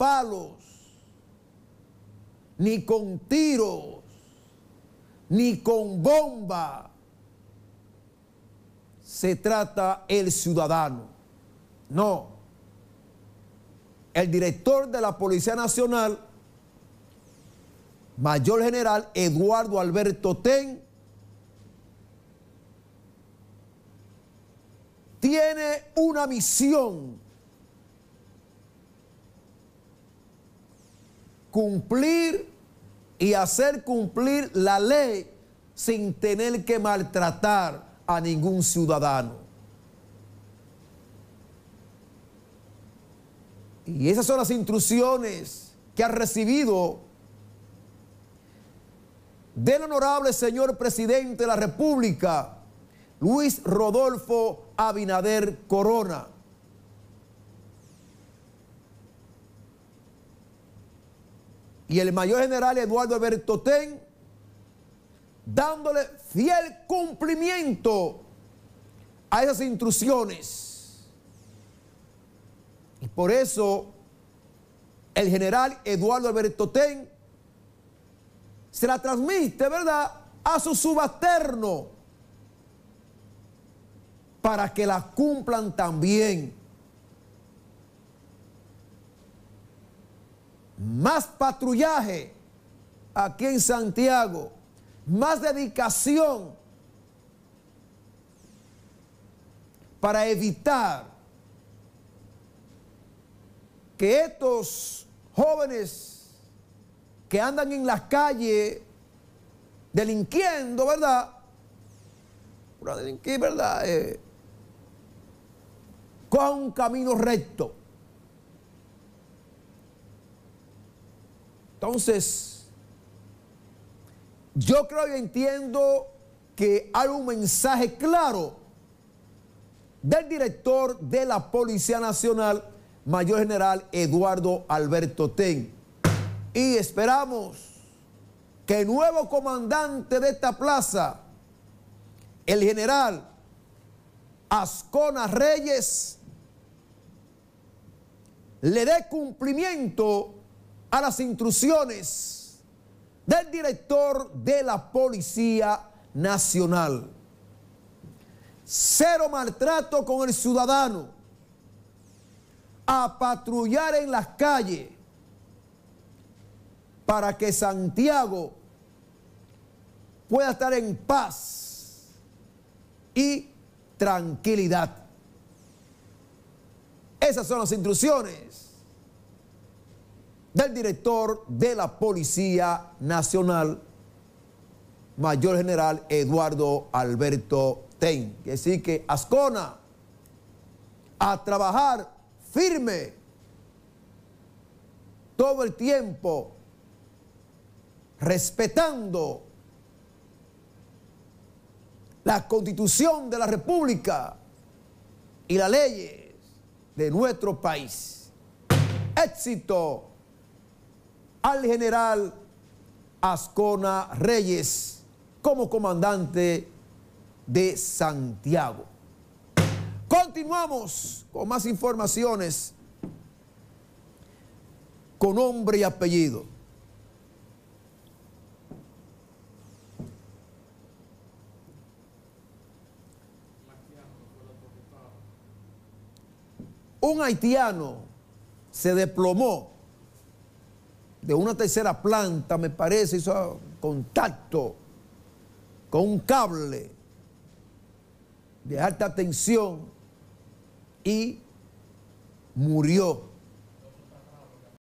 palos, ni con tiros, ni con bomba. Se trata el ciudadano. No. El director de la Policía Nacional, Mayor General Eduardo Alberto Ten, tiene una misión cumplir y hacer cumplir la ley sin tener que maltratar a ningún ciudadano. Y esas son las instrucciones que ha recibido del honorable señor presidente de la República, Luis Rodolfo Abinader Corona. y el mayor general Eduardo Ten, dándole fiel cumplimiento a esas instrucciones. Y por eso el general Eduardo Alberto Ten se la transmite, ¿verdad?, a su subalterno para que la cumplan también. más patrullaje aquí en Santiago, más dedicación para evitar que estos jóvenes que andan en las calles delinquiendo, ¿verdad? ¿verdad? Eh, con un camino recto. Entonces, yo creo y entiendo que hay un mensaje claro del director de la Policía Nacional, Mayor General Eduardo Alberto Ten. Y esperamos que el nuevo comandante de esta plaza, el general Ascona Reyes, le dé cumplimiento a las instrucciones del director de la Policía Nacional. Cero maltrato con el ciudadano. A patrullar en las calles para que Santiago pueda estar en paz y tranquilidad. Esas son las instrucciones del director de la Policía Nacional, Mayor General Eduardo Alberto Ten. Así que Ascona, a trabajar firme todo el tiempo, respetando la constitución de la República y las leyes de nuestro país. Éxito al general Ascona Reyes como comandante de Santiago. Continuamos con más informaciones con nombre y apellido. Un haitiano se desplomó de una tercera planta, me parece, hizo contacto con un cable de alta tensión y murió.